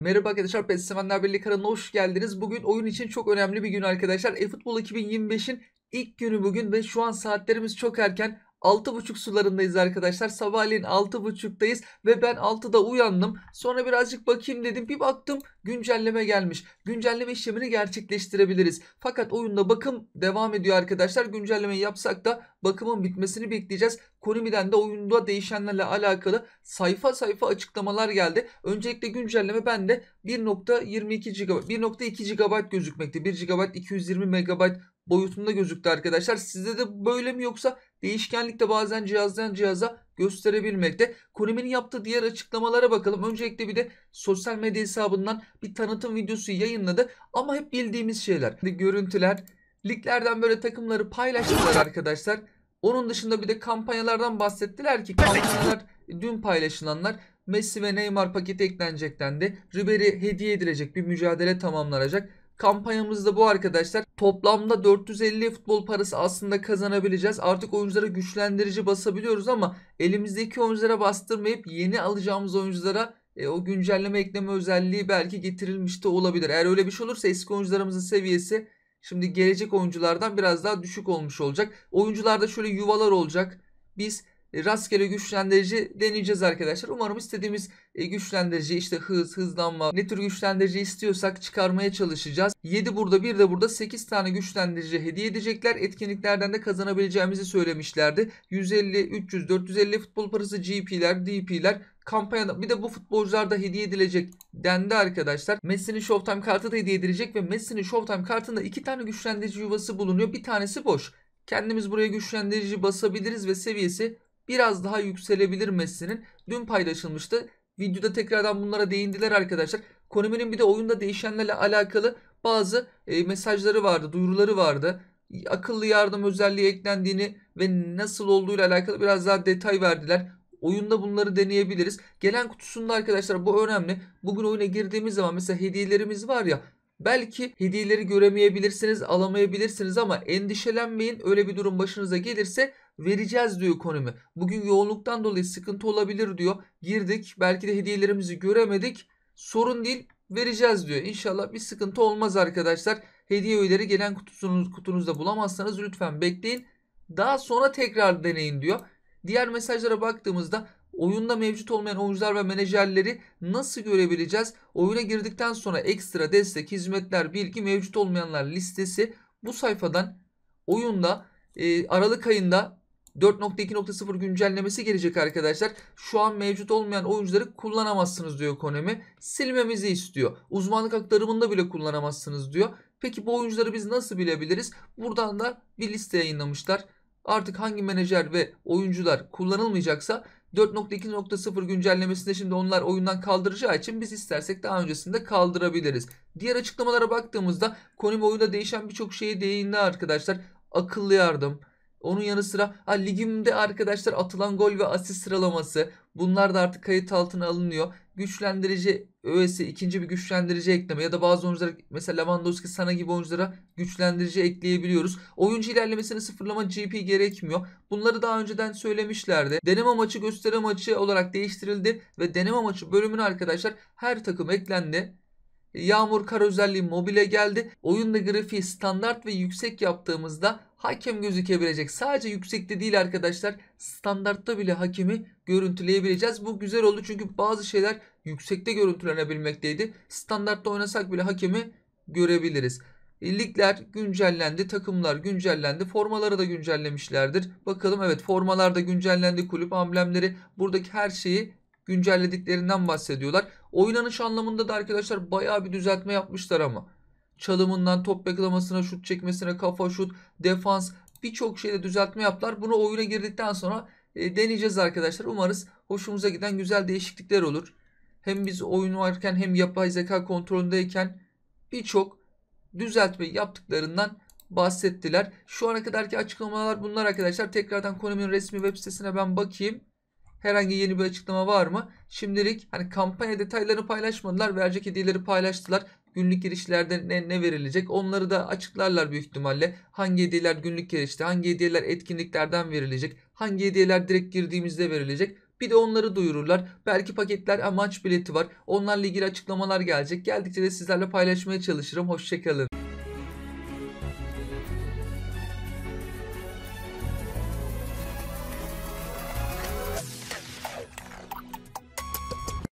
Merhaba arkadaşlar PES Sevenler Birliği kanalına hoş geldiniz. Bugün oyun için çok önemli bir gün arkadaşlar. E futbol 2025'in ilk günü bugün ve şu an saatlerimiz çok erken. 6.30 sularındayız arkadaşlar. Sabahleyin 6.30'dayız ve ben 6'da uyandım. Sonra birazcık bakayım dedim. Bir baktım güncelleme gelmiş. Güncelleme işlemini gerçekleştirebiliriz. Fakat oyunda bakım devam ediyor arkadaşlar. Güncellemeyi yapsak da bakımın bitmesini bekleyeceğiz. Konumiden de oyunda değişenlerle alakalı sayfa sayfa açıklamalar geldi. Öncelikle güncelleme bende 1.22 GB, 1.2 GB gözükmekte. 1 GB 220 MB boyutunda gözüktü arkadaşlar. Sizde de böyle mi yoksa değişkenlikte bazen cihazdan cihaza gösterebilmekte. Koniminin yaptığı diğer açıklamalara bakalım. Öncelikle bir de sosyal medya hesabından bir tanıtım videosu yayınladı. Ama hep bildiğimiz şeyler. Şimdi Görüntüler, liglerden böyle takımları paylaştılar arkadaşlar. Onun dışında bir de kampanyalardan bahsettiler ki kampanyalar dün paylaşılanlar Messi ve Neymar paketi eklenecek dendi. Ribery hediye edilecek bir mücadele tamamlanacak. Kampanyamızda bu arkadaşlar toplamda 450 futbol parası aslında kazanabileceğiz. Artık oyunculara güçlendirici basabiliyoruz ama elimizdeki oyunculara bastırmayıp yeni alacağımız oyunculara e, o güncelleme ekleme özelliği belki getirilmiş de olabilir. Eğer öyle bir şey olursa eski oyuncularımızın seviyesi şimdi gelecek oyunculardan biraz daha düşük olmuş olacak. Oyuncularda şöyle yuvalar olacak. Biz e, rastgele güçlendirici deneyeceğiz arkadaşlar. Umarım istediğimiz e, güçlendirici işte hız, hızlanma ne tür güçlendirici istiyorsak çıkarmaya çalışacağız. 7 burada bir de burada 8 tane güçlendirici hediye edecekler. Etkinliklerden de kazanabileceğimizi söylemişlerdi. 150, 300, 450 futbol parası GP'ler, DP'ler kampanyada bir de bu futbolcular da hediye edilecek dendi arkadaşlar. Messi'nin Showtime kartı da hediye edilecek ve Messi'nin Showtime kartında iki tane güçlendirici yuvası bulunuyor. Bir tanesi boş. Kendimiz buraya güçlendirici basabiliriz ve seviyesi biraz daha yükselebilir Messi'nin. Dün paylaşılmıştı. Videoda tekrardan bunlara değindiler arkadaşlar. Konuminin bir de oyunda değişenlerle alakalı bazı e, mesajları vardı, duyuruları vardı. Akıllı yardım özelliği eklendiğini ve nasıl olduğuyla alakalı biraz daha detay verdiler. Oyunda bunları deneyebiliriz. Gelen kutusunda arkadaşlar bu önemli. Bugün oyuna girdiğimiz zaman mesela hediyelerimiz var ya Belki hediyeleri göremeyebilirsiniz, alamayabilirsiniz ama endişelenmeyin. Öyle bir durum başınıza gelirse vereceğiz diyor konumu. Bugün yoğunluktan dolayı sıkıntı olabilir diyor. Girdik belki de hediyelerimizi göremedik. Sorun değil vereceğiz diyor. İnşallah bir sıkıntı olmaz arkadaşlar. Hediye öğeleri gelen kutusunuz, kutunuzda bulamazsanız lütfen bekleyin. Daha sonra tekrar deneyin diyor. Diğer mesajlara baktığımızda oyunda mevcut olmayan oyuncular ve menajerleri nasıl görebileceğiz? Oyuna girdikten sonra ekstra destek, hizmetler, bilgi mevcut olmayanlar listesi bu sayfadan oyunda e, Aralık ayında 4.2.0 güncellemesi gelecek arkadaşlar. Şu an mevcut olmayan oyuncuları kullanamazsınız diyor Konami. Silmemizi istiyor. Uzmanlık aktarımında bile kullanamazsınız diyor. Peki bu oyuncuları biz nasıl bilebiliriz? Buradan da bir liste yayınlamışlar. Artık hangi menajer ve oyuncular kullanılmayacaksa 4.2.0 güncellemesinde şimdi onlar oyundan kaldıracağı için biz istersek daha öncesinde kaldırabiliriz. Diğer açıklamalara baktığımızda Konami oyunda değişen birçok şeyi değindi arkadaşlar. Akıllı yardım, onun yanı sıra ha, ligimde arkadaşlar atılan gol ve asist sıralaması bunlar da artık kayıt altına alınıyor. Güçlendirici öğesi ikinci bir güçlendirici ekleme ya da bazı oyuncular mesela Lewandowski sana gibi oyunculara güçlendirici ekleyebiliyoruz. Oyuncu ilerlemesini sıfırlama GP gerekmiyor. Bunları daha önceden söylemişlerdi. Deneme maçı gösteri maçı olarak değiştirildi ve deneme maçı bölümüne arkadaşlar her takım eklendi. Yağmur kar özelliği mobile geldi. Oyunda grafiği standart ve yüksek yaptığımızda hakem gözükebilecek. Sadece yüksekte değil arkadaşlar. Standartta bile hakemi görüntüleyebileceğiz. Bu güzel oldu çünkü bazı şeyler yüksekte görüntülenebilmekteydi. Standartta oynasak bile hakemi görebiliriz. E, ligler güncellendi, takımlar güncellendi, formaları da güncellemişlerdir. Bakalım evet formalar da güncellendi, kulüp amblemleri buradaki her şeyi güncellediklerinden bahsediyorlar. Oynanış anlamında da arkadaşlar baya bir düzeltme yapmışlar ama çalımından top beklemasına, şut çekmesine, kafa şut, defans birçok şeyde düzeltme yaptılar. Bunu oyuna girdikten sonra e, deneyeceğiz arkadaşlar. Umarız hoşumuza giden güzel değişiklikler olur. Hem biz oyun varken hem yapay zeka kontrolündeyken birçok düzeltme yaptıklarından bahsettiler. Şu ana kadarki açıklamalar bunlar arkadaşlar. Tekrardan Konami'nin resmi web sitesine ben bakayım. Herhangi yeni bir açıklama var mı? Şimdilik hani kampanya detaylarını paylaşmadılar. Verecek hediyeleri paylaştılar günlük girişlerden ne, ne verilecek onları da açıklarlar büyük ihtimalle. Hangi hediyeler günlük girişte, hangi hediyeler etkinliklerden verilecek, hangi hediyeler direkt girdiğimizde verilecek. Bir de onları duyururlar. Belki paketler amaç bileti var. Onlarla ilgili açıklamalar gelecek. Geldikçe de sizlerle paylaşmaya çalışırım. Hoşçakalın.